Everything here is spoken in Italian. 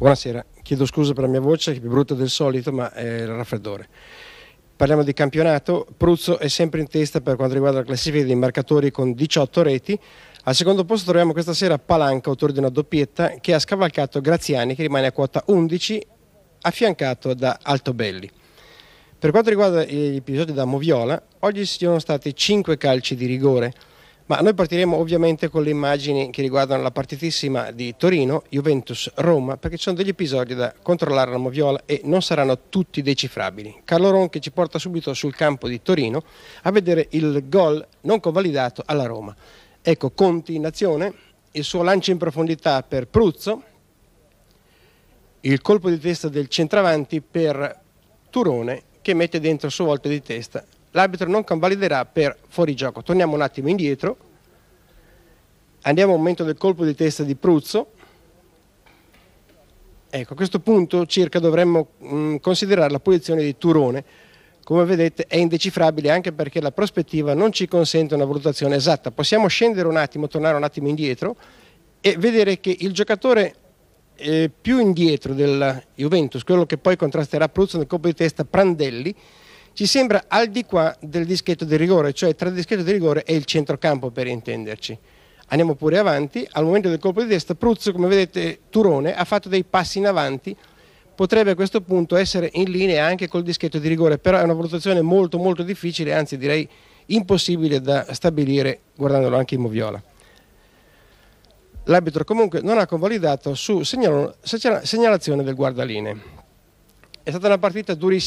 Buonasera, chiedo scusa per la mia voce che è più brutta del solito ma è il raffreddore. Parliamo di campionato, Pruzzo è sempre in testa per quanto riguarda la classifica dei marcatori con 18 reti, al secondo posto troviamo questa sera Palanca, autore di una doppietta, che ha scavalcato Graziani che rimane a quota 11 affiancato da Altobelli. Per quanto riguarda gli episodi da Moviola, oggi ci sono stati 5 calci di rigore, ma noi partiremo ovviamente con le immagini che riguardano la partitissima di Torino, Juventus, Roma, perché ci sono degli episodi da controllare alla moviola e non saranno tutti decifrabili. Carlo Ronchi ci porta subito sul campo di Torino a vedere il gol non convalidato alla Roma. Ecco Conti in azione, il suo lancio in profondità per Pruzzo, il colpo di testa del centravanti per Turone che mette dentro a sua volta di testa l'arbitro non convaliderà per fuorigioco. Torniamo un attimo indietro, andiamo al momento del colpo di testa di Pruzzo, Ecco, a questo punto circa dovremmo mh, mm, considerare la posizione di Turone. Come vedete è indecifrabile anche perché la prospettiva non ci consente una valutazione esatta. Possiamo scendere un attimo, tornare un attimo indietro e vedere che il giocatore eh, più indietro della Juventus, quello che poi contrasterà Pruzzo nel colpo di testa, Prandelli, ci sembra al di qua del dischetto di rigore, cioè tra il dischetto di rigore e il centrocampo per intenderci. Andiamo pure avanti, al momento del colpo di destra Pruzzo, come vedete Turone, ha fatto dei passi in avanti, potrebbe a questo punto essere in linea anche col dischetto di rigore, però è una valutazione molto molto difficile, anzi direi impossibile da stabilire guardandolo anche in moviola. L'arbitro comunque non ha convalidato su segnalazione del guardaline. È stata una partita durissima.